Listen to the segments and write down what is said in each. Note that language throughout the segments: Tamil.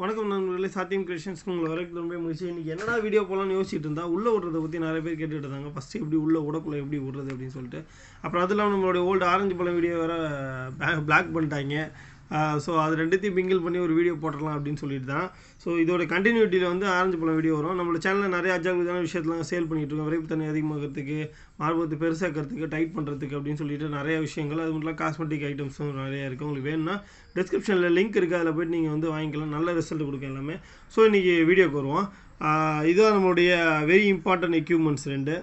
வணக்கம் நண்பர்களே சாத்தியம் கிரிஷன்ஸ்க்கு உங்களை வரைக்கும் ரொம்ப முடிச்சு இன்றைக்கி என்னடா வீடியோ போகலான்னு யோசிச்சுட்டு இருந்தால் உள்ளே விடுறதை பற்றி நிறைய பேர் கேட்டுட்டு இருந்தாங்க ஃபஸ்ட்டு எப்படி உள்ள உடக்குள்ள எப்படி விடுறது அப்படின்னு சொல்லிட்டு அப்புறம் அது நம்மளுடைய நம்மளோட ஓல்டு ஆரஞ்சு பழம் வீடியோ வேறு பிளாக் பண்ணிட்டாங்க ஸோ அது ரெண்டுத்தையும் பிங்கிள் பண்ணி ஒரு வீடியோ போட்டுடலாம் அப்படின்னு சொல்லிட்டு தான் ஸோ இதோட கண்டினியூட்டியில் வந்து ஆரஞ்சு பழம் வீடியோ வரும் நம்மளோட சேனலில் நிறைய அஜாக்கிரதான விஷயத்தெலாம் சேல் பண்ணிகிட்டு இருக்கோம் விரைப்பு தண்ணி அதிகமாகிறதுக்கு மார்பத்தை பெருசாக்கிறதுக்கு டைட் பண்ணுறதுக்கு அப்படின்னு சொல்லிட்டு நிறைய விஷயங்கள் அது மட்டும் காஸ்மெட்டிக் ஐட்டம்ஸும் நிறையா இருக்குது உங்களுக்கு வேணும்னா டிஸ்கிரிப்ஷனில் லிங்க் இருக்குது அதில் போய்ட்டு நீங்கள் வந்து வாங்கிக்கலாம் நல்ல ரிசல்ட் கொடுக்கும் எல்லாமே ஸோ இன்றைக்கி வீடியோக்கு வருவோம் இதுதான் நம்மளுடைய வெரி இம்பார்ட்டன்ட் எக்யூப்மெண்ட்ஸ் ரெண்டு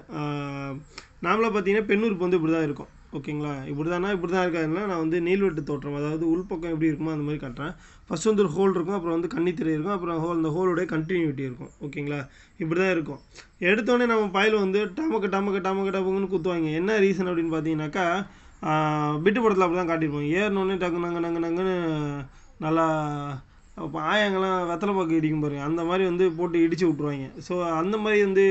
நாமளாக பார்த்தீங்கன்னா பெண்ணூருக்கு வந்து இப்படி தான் இருக்கும் ஓகேங்களா இப்படி தானா இப்படி தான் இருக்காதுன்னா நான் வந்து நீள்வெட்டு தோற்றம் அதாவது உள்பக்கம் எப்படி இருக்குமோ அந்த மாதிரி காட்டுறேன் ஃபஸ்ட் வந்து ஒரு ஹோல் இருக்கும் அப்புறம் வந்து கண்ணித்திரை இருக்கும் அப்புறம் ஹோல் அந்த ஹோலுடைய கண்டினியூட்டி இருக்கும் ஓகேங்களா இப்படி தான் இருக்கும் எடுத்தோடனே நம்ம பாயில் வந்து டமக்கு டமக்கு டமக்கு டமக்குன்னு குத்துவாங்க என்ன ரீசன் அப்படின்னு பார்த்தீங்கன்னாக்கா விட்டு படத்தில் அப்படி தான் காட்டியிருப்போம் ஏறினோடனே டக்கு நாங்கள் நாங்கள் நாங்கன்னு நல்லா இப்போ ஆயங்கள்லாம் வெத்தலை பாக்கு இடிக்கும் பாருங்க அந்த மாதிரி வந்து போட்டு இடித்து விட்ருவாங்க ஸோ அந்த மாதிரி வந்து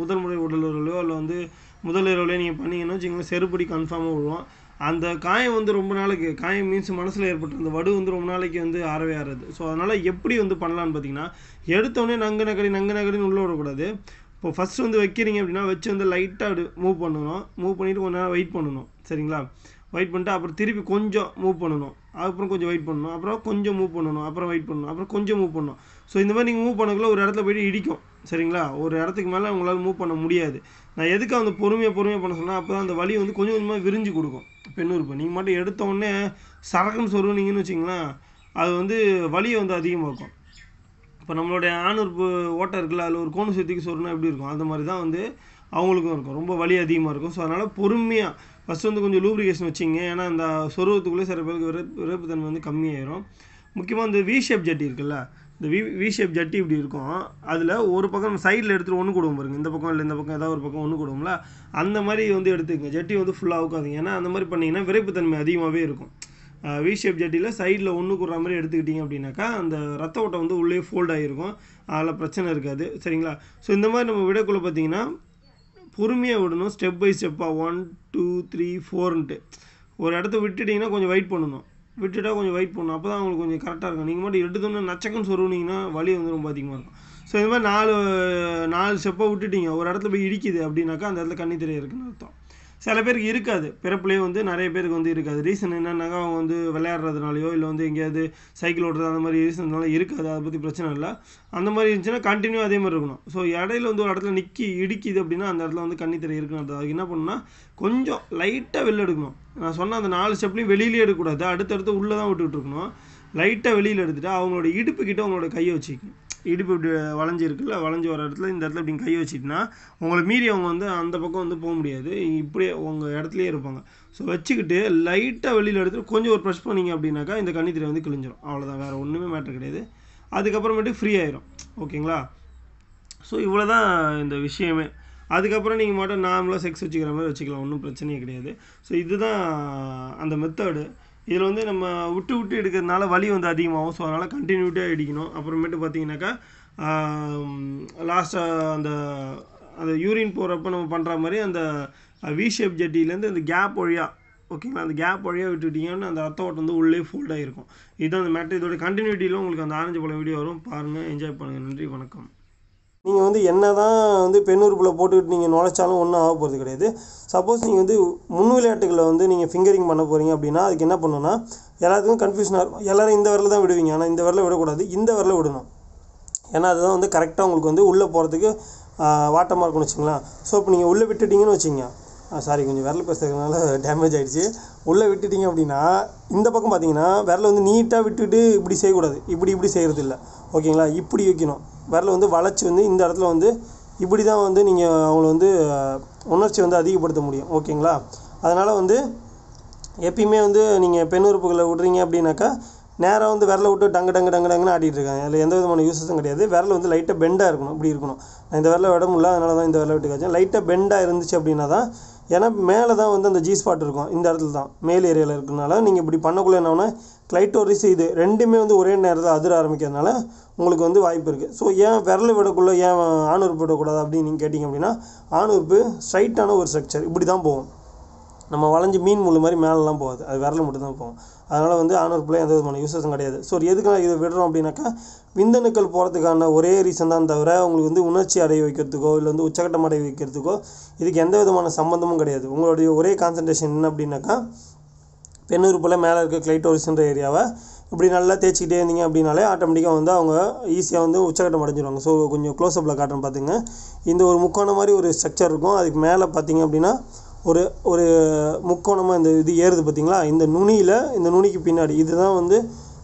முதல் முறை உடலுறவுகளோ இல்லை வந்து முதல் இரவுலேயே நீங்கள் பண்ணீங்கன்னு வச்சுக்கோங்களேன் செருப்படி கன்ஃபார்மாக விழுவோம் அந்த காயம் வந்து ரொம்ப நாளைக்கு காயம் மீன்ஸ் மனசில் ஏற்பட்டு அந்த வடு வந்து ரொம்ப நாளைக்கு வந்து ஆறவே ஆறுது ஸோ அதனால் எப்படி வந்து பண்ணலான்னு பார்த்தீங்கன்னா எடுத்தோடனே நங்கு நகடி நங்கு நகடின்னு உள்ளே விடக்கூடாது இப்போ ஃபஸ்ட்டு வந்து வைக்கிறீங்க அப்படின்னா வச்சு வந்து லைட்டாக மூவ் பண்ணணும் மூவ் பண்ணிவிட்டு கொஞ்ச நேரம் வெயிட் பண்ணணும் சரிங்களா வெயிட் பண்ணிட்டு அப்புறம் திருப்பி கொஞ்சம் மூவ் பண்ணணும் அப்புறம் கொஞ்சம் வெயிட் பண்ணணும் அப்புறம் கொஞ்சம் மூவ் பண்ணணும் அப்புறம் வெயிட் பண்ணணும் அப்புறம் கொஞ்சம் மூவ் பண்ணணும் ஸோ இந்த மாதிரி நீங்கள் மூவ் பண்ணக்குள்ள ஒரு இடத்துல போய்ட்டு இடிக்கும் சரிங்களா ஒரு இடத்துக்கு மேலே உங்களால் மூவ் பண்ண முடியாது நான் எதுக்கு அந்த பொறுமையை பொறுமையாக பண்ண சொன்னால் அப்போ தான் அந்த வலி வந்து கொஞ்சம் கொஞ்சமாக விரிஞ்சு கொடுக்கும் பெண்ணுறுப்பு நீங்கள் மட்டும் எடுத்த உடனே சரக்குன்னு சொல்லுவீங்கன்னு வச்சிங்களேன் அது வந்து வலியை வந்து அதிகமாக்கும் இப்போ நம்மளுடைய ஆணுறுப்பு ஓட்டை இருக்குல்ல அதில் ஒரு கோணு சுத்திக்கு சொருனா எப்படி இருக்கும் அந்த மாதிரி தான் வந்து அவங்களுக்கும் இருக்கும் ரொம்ப வலி அதிகமாக இருக்கும் ஸோ அதனால் பொறுமையாக ஃபஸ்ட்டு வந்து கொஞ்சம் லூப்ரிகேஷன் வச்சிங்க ஏன்னா அந்த சொருவத்துக்குள்ளே சில பேருக்கு விரைப்பு விரப்புத்தன்மை வந்து கம்மியாயிரும் முக்கியமாக இந்த வி ஷேப் ஜட்டி இருக்குல்ல இந்த வி வி ஷேப் ஜட்டி இப்படி இருக்கும் அதில் ஒரு பக்கம் சைடில் எடுத்துகிட்டு ஒன்று கொடுவோம் பாருங்கள் இந்த பக்கம் இல்லை இந்த பக்கம் ஏதாவது ஒரு பக்கம் ஒன்று கொடுவோம்ல அந்த மாதிரி வந்து எடுத்துக்கங்க ஜட்டி வந்து ஃபுல்லாக உட்காதுங்க ஏன்னா அந்த மாதிரி பண்ணிங்கன்னா விரைப்புத்தன்மை அதிகமாகவே இருக்கும் வி ஷேப் ஜட்டியில் சைடில் ஒன்று கூடுற மாதிரி எடுத்துக்கிட்டிங்க அப்படின்னாக்கா அந்த ரத்த ஓட்டம் வந்து உள்ளே ஃபோல்ட் ஆகிருக்கும் அதில் பிரச்சனை இருக்காது சரிங்களா ஸோ இந்த மாதிரி நம்ம விடக்குள்ளே பார்த்தீங்கன்னா பொறுமையாக விடணும் ஸ்டெப் பை ஸ்டெப்பாக ஒன் டூ த்ரீ ஃபோர்ன்ட்டு ஒரு இடத்த விட்டுட்டிங்கன்னா கொஞ்சம் வெயிட் பண்ணணும் விட்டுட்டால் கொஞ்சம் வெயிட் பண்ணணும் அப்போ தான் அவங்களுக்கு கொஞ்சம் கரெக்டாக இருக்கும் நீங்கள் மட்டும் எடுத்தோன்னே நச்சக்கன்னு சொருவினீங்கன்னா வலி வந்து ரொம்ப அதிகமாக இருக்கும் ஸோ இது மாதிரி நாலு நாலு ஸ்டெப்பை விட்டுட்டீங்க ஒரு இடத்துல போய் இடிக்குது அப்படின்னாக்கா அந்த இடத்துல கண்ணி தெரிய இருக்குதுன்னு அர்த்தம் சில பேருக்கு இருக்காது பிறப்புலேயே வந்து நிறைய பேருக்கு வந்து இருக்காது ரீசன் என்னென்னாக்கா அவங்க வந்து விளையாடுறதுனாலையோ இல்லை வந்து எங்கேயாவது சைக்கிள் ஓடுறது அந்த மாதிரி ரீசன்னால இருக்காது அதை பற்றி பிரச்சனை இல்லை அந்த மாதிரி இருந்துச்சுன்னா கண்டினியூ அதே மாதிரி இருக்கணும் ஸோ இடையில வந்து ஒரு இடத்துல நிற்கி இடிக்குது அப்படின்னா அந்த இடத்துல வந்து கண்ணித்திரை இருக்கணும் அதுக்கு என்ன பண்ணுன்னா கொஞ்சம் லைட்டாக வெளில எடுக்கணும் நான் சொன்ன அந்த நாலு ஸ்டெப்லையும் வெளியிலேயே எடுக்கக்கூடாது அடுத்தடுத்து உள்ளே தான் விட்டுக்கிட்டு இருக்கணும் லைட்டாக வெளியில் எடுத்துகிட்டு அவங்களோட இடுப்புக்கிட்ட அவங்களோட கையை வச்சுக்கணும் இடுப்பு இப்படி வளைஞ்சி இருக்குல்ல வளைஞ்சி வர இடத்துல இந்த இடத்துல இப்படி கை வச்சுட்டுனா உங்களை மீறி அவங்க வந்து அந்த பக்கம் வந்து போக முடியாது இப்படியே உங்கள் இடத்துலையே இருப்பாங்க ஸோ வச்சுக்கிட்டு லைட்டாக வெளியில் எடுத்துகிட்டு கொஞ்சம் ஒரு ப்ரெஷ் பண்ணிங்க அப்படின்னாக்கா இந்த கண்ணித்திரை வந்து கிழிஞ்சிடும் அவ்வளோதான் வேறு ஒன்றுமே மேட்ரு கிடையாது அதுக்கப்புறமேட்டு ஃப்ரீ ஆயிரும் ஓகேங்களா ஸோ இவ்வளோ தான் இந்த விஷயமே அதுக்கப்புறம் நீங்கள் மட்டும் நார்மலாக செக்ஸ் வச்சுக்கிற மாதிரி வச்சுக்கலாம் ஒன்றும் பிரச்சனையே கிடையாது ஸோ இதுதான் அந்த மெத்தடு இதில் வந்து நம்ம விட்டு விட்டு எடுக்கிறதுனால வலி வந்து அதிகமாகும் ஸோ அதனால் கண்டினியூட்டியாக அடிக்கணும் அப்புறமேட்டு பார்த்தீங்கன்னாக்கா லாஸ்ட்டாக அந்த அந்த யூரின் போகிறப்ப நம்ம பண்ணுற மாதிரி அந்த விஷேப் ஜட்டிலேருந்து அந்த கேப் வழியாக ஓகேங்களா அந்த கேப் வழியாக விட்டுட்டிங்கன்னா அந்த ரத்த ஓட்டம் வந்து உள்ளே ஃபோல்டாக இருக்கும் இதுதான் அந்த மேட்டர் இதோட கண்டினியூட்டியில் உங்களுக்கு அந்த ஆரஞ்சு பழம் வீடியோ வரும் பாருங்கள் என்ஜாய் பண்ணுங்கள் நன்றி வணக்கம் நீங்கள் வந்து என்ன தான் வந்து பெண் உறுப்பில் போட்டுக்கிட்டு நீங்கள் நுழைச்சாலும் ஒன்றும் ஆக போகிறது கிடையாது சப்போஸ் நீங்கள் வந்து முன் விளையாட்டுகளை வந்து நீங்கள் ஃபிங்கரிங் பண்ண போகிறீங்க அப்படின்னா அதுக்கு என்ன பண்ணணும்னா எல்லாத்துக்கும் கன்ஃபியூஷனாக இருக்கும் எல்லோரும் இந்த வரல தான் விடுவீங்க ஆனால் இந்த வரல விடக்கூடாது இந்த வரல விடணும் ஏன்னா அதுதான் வந்து கரெக்டாக உங்களுக்கு வந்து உள்ளே போகிறதுக்கு வாட்டமாக இருக்கும்னு வச்சுங்களேன் ஸோ இப்போ நீங்கள் உள்ளே விட்டுட்டிங்கன்னு வச்சுங்க சாரி கொஞ்சம் விரல் பேசுறதுனால டேமேஜ் ஆகிடுச்சு உள்ளே விட்டுட்டிங்க அப்படின்னா இந்த பக்கம் பார்த்தீங்கன்னா விரலை வந்து நீட்டாக விட்டுட்டு இப்படி செய்யக்கூடாது இப்படி இப்படி செய்கிறது இல்லை ஓகேங்களா இப்படி வைக்கணும் விரலை வந்து வளைச்சி வந்து இந்த இடத்துல வந்து இப்படி தான் வந்து நீங்கள் அவங்கள வந்து உணர்ச்சி வந்து அதிகப்படுத்த முடியும் ஓகேங்களா அதனால் வந்து எப்பயுமே வந்து நீங்கள் பெண் உறுப்புகளை விட்றீங்க அப்படின்னாக்கா நேராக வந்து விரலை விட்டு டங்கு டங்கு டங்கு டங்குன்னு ஆடிட்டு இருக்காங்க அதில் எந்த விதமான யூஸஸும் கிடையாது விரல் வந்து லைட்டாக பெண்டாக இருக்கணும் இப்படி இருக்கணும் நான் இந்த விரலை விட முடியல அதனால தான் இந்த விரலை விட்டு காய்ச்சேன் லைட்டாக பெண்டாக இருந்துச்சு அப்படின்னா தான் ஏன்னா மேலே தான் வந்து அந்த ஜி ஸ்பாட் இருக்கும் இந்த இடத்துல தான் மேல் ஏரியாவில் இருக்கிறனால நீங்கள் இப்படி பண்ணக்குள்ளே என்னன்னா கிளைட்டோரிஸ் இது ரெண்டுமே வந்து ஒரே நேரத்தில் அதிர ஆரம்பிக்கிறதுனால உங்களுக்கு வந்து வாய்ப்பு இருக்குது ஸோ ஏன் விரல் விடக்குள்ளே ஏன் ஆணுறுப்பு விடக்கூடாது அப்படின்னு நீங்கள் கேட்டிங்க அப்படின்னா ஆணுறுப்பு ஸ்ட்ரைட்டான ஒரு ஸ்ட்ரக்சர் இப்படி தான் போகும் நம்ம வளைஞ்சு மீன் முழு மாதிரி மேலெலாம் போகாது அது விரல் மட்டும் தான் போகும் அதனால் வந்து ஆணுறுப்பில் எந்த விதமான யூசஸும் கிடையாது ஸோ எதுக்காக இதை விடுறோம் அப்படின்னாக்கா விந்தணுக்கள் போகிறதுக்கான ஒரே ரீசன் தான் தவிர உங்களுக்கு வந்து உணர்ச்சி அடைய வைக்கிறதுக்கோ இல்லை வந்து உச்சகட்டம் அடைய வைக்கிறதுக்கோ இதுக்கு எந்த விதமான சம்மந்தமும் கிடையாது உங்களுடைய ஒரே கான்சன்ட்ரேஷன் என்ன அப்படின்னாக்கா தென்னூர் போல் மேலே இருக்க கிளைட்டோரிஸ்ன்ற ஏரியாவை இப்படி நல்லா தேய்ச்சிக்கிட்டே இருந்தீங்க அப்படின்னாலே ஆட்டோமேட்டிக்காக வந்து அவங்க ஈஸியாக வந்து உச்சகட்டம் அடைஞ்சிடுவாங்க ஸோ கொஞ்சம் க்ளோஸ்அப்பில் காட்டணும் பார்த்துங்க இந்த ஒரு முக்கோணம் மாதிரி ஒரு ஸ்ட்ரக்சர் இருக்கும் அதுக்கு மேலே பார்த்தீங்க அப்படின்னா ஒரு ஒரு முக்கோணமாக இந்த இது ஏறுது பார்த்தீங்களா இந்த நுனியில் இந்த நுனிக்கு பின்னாடி இதுதான் வந்து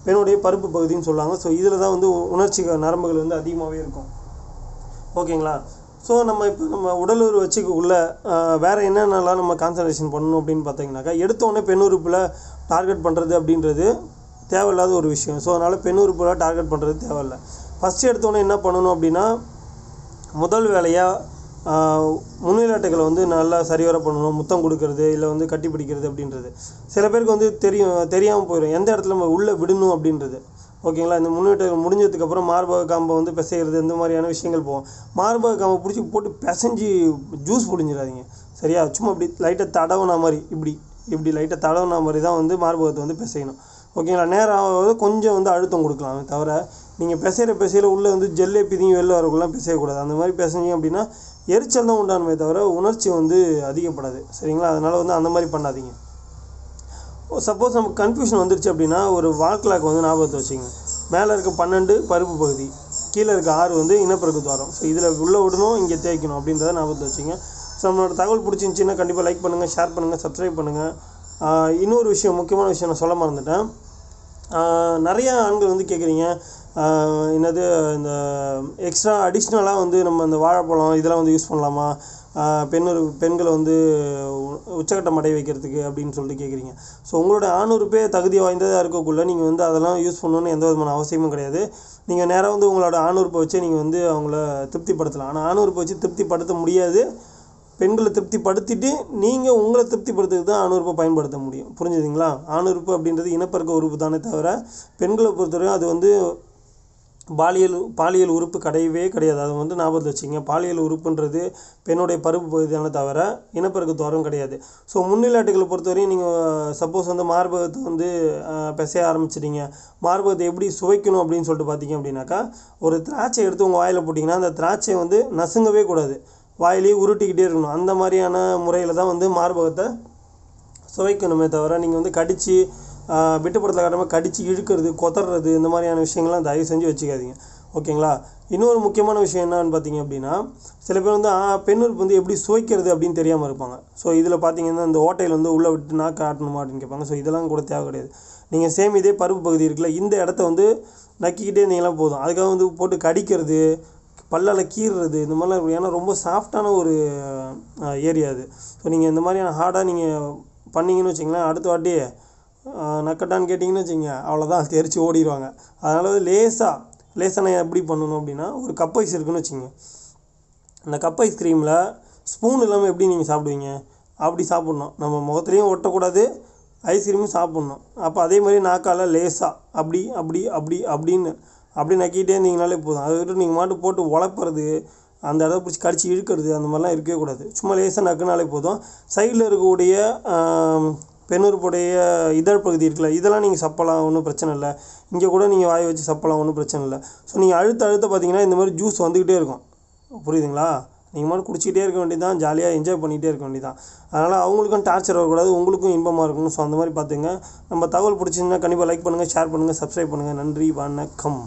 பெண்ணுடைய பருப்பு பகுதின்னு சொல்லுவாங்க ஸோ இதில் தான் வந்து உணர்ச்சி நரம்புகள் வந்து அதிகமாகவே இருக்கும் ஓகேங்களா ஸோ நம்ம இப்போ நம்ம உடலுறு வச்சுக்குள்ளே வேறு என்னென்னலாம் நம்ம கான்சன்ட்ரேஷன் பண்ணணும் அப்படின்னு பார்த்தீங்கன்னாக்கா எடுத்தோடனே பெண் உறுப்பில் டார்கெட் பண்ணுறது அப்படின்றது தேவையில்லாத ஒரு விஷயம் ஸோ அதனால் பெண் உறுப்பில் டார்கெட் பண்ணுறது தேவையில்லை ஃபஸ்ட்டு எடுத்தோடனே என்ன பண்ணணும் அப்படின்னா முதல் வேலையாக முன்னிலாட்டைகளை வந்து நல்லா சரிவர பண்ணணும் முத்தம் கொடுக்கறது இல்லை வந்து கட்டி பிடிக்கிறது அப்படின்றது சில பேருக்கு வந்து தெரியும் தெரியாமல் போயிடும் எந்த இடத்துல நம்ம உள்ளே விடணும் அப்படின்றது ஓகேங்களா இந்த முன்னேற்ற முடிஞ்சதுக்கப்புறம் மார்பக காம்பை வந்து பிசைகிறது இந்த மாதிரியான விஷயங்கள் போவோம் மார்பக காம்பை பிடிச்சி போட்டு பிசைஞ்சு ஜூஸ் பிடிஞ்சிடாதீங்க சரியா சும்மா இப்படி லைட்டாக தடவுன மாதிரி இப்படி இப்படி லைட்டாக தடவுன மாதிரி தான் வந்து மார்பகத்தை வந்து பிசையணும் ஓகேங்களா நேரம் கொஞ்சம் வந்து அழுத்தம் கொடுக்கலாம் தவிர நீங்கள் பிசைகிற பிசையில் உள்ளே வந்து ஜெல்லே பிதிங்கி வெளில வரக்குலாம் பிசையக்கூடாது அந்த மாதிரி பிசைஞ்சி அப்படின்னா எரிச்சல் தான் உண்டானுமே தவிர உணர்ச்சி வந்து அதிகப்படாது சரிங்களா அதனால் வந்து அந்த மாதிரி பண்ணாதீங்க சப்போஸ் நமக்கு கன்ஃபியூஷன் வந்துருச்சு அப்படின்னா ஒரு வால் கிளாக் வந்து ஞாபகத்தை வச்சுங்க மேலே இருக்க பன்னெண்டு பருப்பு பகுதி கீழே இருக்க ஆறு வந்து இனப்பெருக்கு துவாரம் ஸோ இதில் உள்ளே விடணும் இங்கே தேய்க்கணும் அப்படின்றத ஞாபகத்தை வச்சுங்க ஸோ நம்மளோட தகவல் பிடிச்சிருந்துச்சின்னா கண்டிப்பாக லைக் பண்ணுங்கள் ஷேர் பண்ணுங்கள் சப்ஸ்கிரைப் பண்ணுங்கள் இன்னொரு விஷயம் முக்கியமான விஷயம் நான் சொல்ல மறந்துட்டேன் நிறையா ஆண்கள் வந்து கேட்குறீங்க என்னது இந்த எக்ஸ்ட்ரா அடிஷ்னலாக வந்து நம்ம இந்த வாழைப்பழம் இதெல்லாம் வந்து யூஸ் பண்ணலாமா பெண் பெண்களை வந்து உச்சக்கட்டம் அடைய வைக்கிறதுக்கு அப்படின்னு சொல்லிட்டு கேட்குறீங்க ஸோ உங்களோட ஆணுறுப்பே தகுதி வாய்ந்ததாக இருக்கக்குள்ளே நீங்கள் வந்து அதெல்லாம் யூஸ் பண்ணணுன்னு எந்த விதமான அவசியமும் கிடையாது நீங்கள் நேராக வந்து உங்களோட ஆணுறுப்பை வச்சு நீங்கள் வந்து அவங்கள திருப்திப்படுத்தலாம் ஆனால் ஆணுறுப்பை வச்சு திருப்திப்படுத்த முடியாது பெண்களை திருப்திப்படுத்திட்டு நீங்கள் உங்களை திருப்திப்படுத்துக்கு தான் ஆணுறுப்பை பயன்படுத்த முடியும் புரிஞ்சுதுங்களா ஆணுறுப்பு அப்படின்றது இனப்பெருக்க உறுப்பு தானே தவிர பெண்களை பொறுத்தவரை அது வந்து பாலியல் பாலியல் உறுப்பு கிடையவே கிடையாது அதை வந்து ஞாபகத்தில் வச்சுங்க பாலியல் உறுப்புன்றது பெண்ணுடைய பருப்பு பகுதியான தவிர இனப்பெருக்கு வரும் கிடையாது ஸோ முன்னிலாட்டுகளை பொறுத்தவரையும் நீங்கள் சப்போஸ் வந்து மார்பகத்தை வந்து பிசைய ஆரம்பிச்சிட்டிங்க மார்பகத்தை எப்படி சுவைக்கணும் அப்படின்னு சொல்லிட்டு பார்த்தீங்க அப்படின்னாக்கா ஒரு திராட்சை எடுத்து உங்கள் வாயில் போட்டிங்கன்னா அந்த திராட்சை வந்து நசுங்கவே கூடாது வாயிலேயே உருட்டிக்கிட்டே இருக்கணும் அந்த மாதிரியான முறையில் தான் வந்து மார்பகத்தை சுவைக்கணுமே தவிர நீங்கள் வந்து கடித்து விட்டுப்படுத்த காட்டாமல் கடித்து இழுக்கிறது கொத்துறது இந்த மாதிரியான விஷயங்கள்லாம் தயவு செஞ்சு வச்சுக்காதீங்க ஓகேங்களா இன்னொரு முக்கியமான விஷயம் என்னன்னு பார்த்தீங்க அப்படின்னா சில பேர் வந்து பெண் வந்து எப்படி சுவைக்கிறது அப்படின்னு தெரியாமல் இருப்பாங்க ஸோ இதில் பார்த்தீங்கன்னா இந்த ஓட்டையில் வந்து உள்ளே விட்டு நாக்கு ஆட்டணுமா அப்படின்னு கேட்பாங்க ஸோ இதெல்லாம் கூட தேவை கிடையாது நீங்கள் சேம் இதே பருப்பு பகுதி இருக்குல்ல இந்த இடத்த வந்து நக்கிக்கிட்டே இருந்தீங்களாம் போதும் அதுக்காக வந்து போட்டு கடிக்கிறது பல்லால் கீறுறது இந்த மாதிரிலாம் ஏன்னா ரொம்ப சாஃப்டான ஒரு ஏரியா அது ஸோ நீங்கள் இந்த மாதிரியான ஹார்டாக நீங்கள் பண்ணிங்கன்னு வச்சிங்களேன் அடுத்த வாட்டி நக்கட்டான்னு கேட்டிங்கன்னு வச்சுங்க அவ்வளோதான் தெரித்து ஓடிடுவாங்க அதனால் வந்து லேசாக லேசாக நான் எப்படி பண்ணணும் அப்படின்னா ஒரு கப் ஐஸ் இருக்குன்னு வச்சுங்க அந்த கப் ஐஸ்கிரீமில் ஸ்பூன் இல்லாமல் எப்படி நீங்கள் சாப்பிடுவீங்க அப்படி சாப்பிட்ணும் நம்ம முகத்துலேயும் ஒட்டக்கூடாது ஐஸ்கிரீமும் சாப்பிட்ணும் அப்போ அதே மாதிரி நாக்கால் லேசாக அப்படி அப்படி அப்படி அப்படின்னு அப்படி நக்கிட்டே இருந்தீங்கனாலே போதும் அதை விட்டு நீங்கள் மாட்டு போட்டு உழப்பறது அந்த இடத்த பிடிச்சி கடிச்சு இழுக்கிறது அந்த மாதிரிலாம் இருக்கவே கூடாது சும்மா லேசாக நக்குனாலே போதும் சைடில் இருக்கக்கூடிய பெண்ணுறுப்புடைய இதழ் பகுதி இருக்குல்ல இதெல்லாம் நீங்கள் சப்பலாம் ஒன்றும் பிரச்சனை இல்லை இங்கே கூட நீங்கள் வாய் வச்சு சப்பலாம் ஒன்றும் பிரச்சனை இல்லை ஸோ நீங்கள் அழுத்த அழுத்த பார்த்தீங்கன்னா இந்த மாதிரி ஜூஸ் வந்துக்கிட்டே இருக்கும் புரியுதுங்களா நீங்கள் மாதிரி குடிச்சிக்கிட்டே இருக்க வேண்டியது தான் ஜாலியாக என்ஜாய் பண்ணிகிட்டே இருக்க வேண்டியது தான் அதனால் அவங்களுக்கும் டார்ச்சர் வரக்கூடாது உங்களுக்கும் இன்பமாக இருக்கணும் ஸோ அந்த மாதிரி பார்த்துங்க நம்ம தகவல் பிடிச்சிருந்தா கண்டிப்பாக லைக் பண்ணுங்கள் ஷேர் பண்ணுங்கள் சப்ஸ்கிரைப் பண்ணுங்கள் நன்றி வணக்கம்